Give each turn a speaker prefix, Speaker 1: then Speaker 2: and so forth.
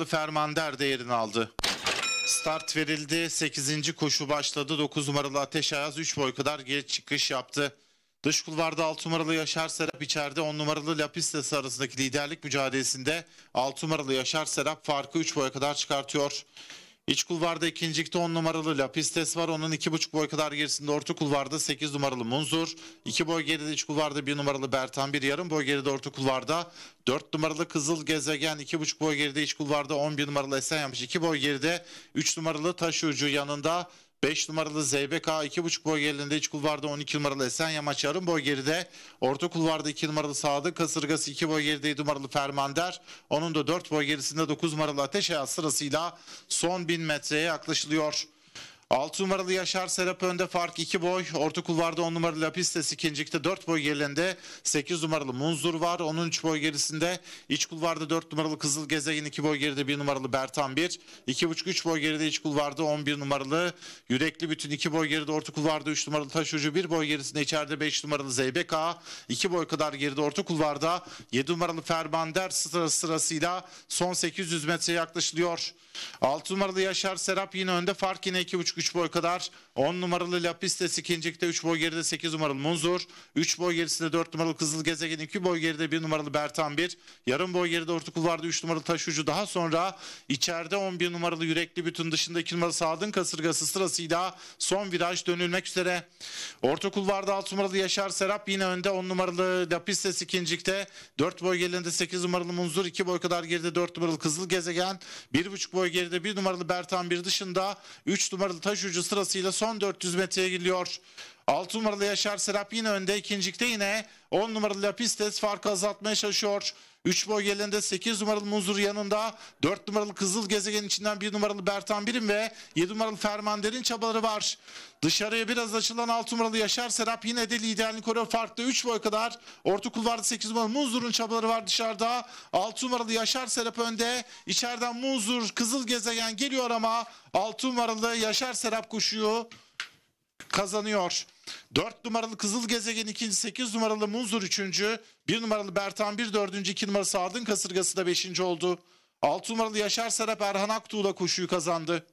Speaker 1: adlı fermander değerini aldı. Start verildi. 8. koşu başladı. 9 numaralı Ateş Ayaz 3 boy kadar geri çıkış yaptı. Dış kulvarda 6 numaralı Yaşar Serap içeride 10 numaralı Lapistes arasındaki liderlik mücadelesinde 6 numaralı Yaşar Serap farkı 3 boya kadar çıkartıyor. İç kulvarda ikincilikte 10 numaralı Lapistes var. Onun 2,5 boy kadar gerisinde orta kulvarda 8 numaralı Munzur. 2 boy geride iç kulvarda 1 numaralı Bertan. 1 yarım boy geride orta kulvarda 4 numaralı Kızıl Gezegen. 2,5 boy geride iç kulvarda 11 numaralı esen Esenyamış. 2 boy geride 3 numaralı Taş yanında 5 numaralı ZBK 2.5 boy gerilerinde iç kulvarda 12 numaralı Esenyamaç yarım boy geride. Orta kulvarda 2 numaralı Sadık Kasırgası 2 boy geride 7 numaralı Fermander. Onun da 4 boy gerisinde 9 numaralı Ateş Hayat sırasıyla son 1000 metreye yaklaşılıyor. 6 numaralı Yaşar Serap önde fark 2 boy. Orta kulvarda 10 numaralı Lapistes ikincilikte 4 boy gerilerinde 8 numaralı Munzur var. Onun 3 boy gerisinde. iç kulvarda 4 numaralı Kızıl Gezegin 2 boy geride 1 numaralı Bertan 1. 2,5-3 boy geride iç kulvarda 11 numaralı Yürekli Bütün 2 boy geride orta kulvarda 3 numaralı taşucu Ucu 1 boy gerisinde içeride 5 numaralı Zeybek Ağa 2 boy kadar geride orta kulvarda 7 numaralı Ferbander sırası sırasıyla son 800 metre yaklaşılıyor. 6 numaralı Yaşar Serap yine önde fark yine 2,5 3 boy kadar. 10 numaralı Lapistes ikincilikte 3 boy geride 8 numaralı Munzur. 3 boy gerisinde 4 numaralı Kızıl Gezegen 2 boy geride 1 numaralı Bertan 1. Yarım boy geride Orta Kulvar'da 3 numaralı Taş Daha sonra içeride 11 numaralı Yürekli Bütün dışında 2 numaralı Sadın Kasırgası sırasıyla son viraj dönülmek üzere. Orta Kulvar'da 6 numaralı Yaşar Serap yine önde 10 numaralı Lapistes ikincilikte 4 boy geride 8 numaralı Munzur 2 boy kadar geride 4 numaralı Kızıl Gezegen 1,5 boy geride 1 numaralı Bertan 1 dışında 3 numaralı Taş Taş ucu sırasıyla son 400 metreye geliyor. 6 numaralı Yaşar Serap yine önde. İkincilikte yine 10 numaralı Lapistes farkı azaltmaya çalışıyor. 3 boy gelinde 8 numaralı Muzur yanında 4 numaralı Kızıl Gezegen içinden 1 numaralı Bertan Birim ve 7 numaralı Fermander'in çabaları var. Dışarıya biraz açılan 6 numaralı Yaşar Serap yine de liderlik koruyor. Farkta 3 boy kadar. Orta kulvarda 8 numaralı Muzur'un çabaları var dışarıda. 6 numaralı Yaşar Serap önde. İçeriden Muzur Kızıl Gezegen geliyor ama 6 numaralı Yaşar Serap koşuyor kazanıyor. 4 numaralı Kızıl Gezegen 2. 8 numaralı Munzur 3. 1 numaralı Bertan 1 4. 2 numaralı Sadın Kasırgası da 5. oldu. 6 numaralı Yaşar Serap Erhan Aktuğ'la koşuyu kazandı.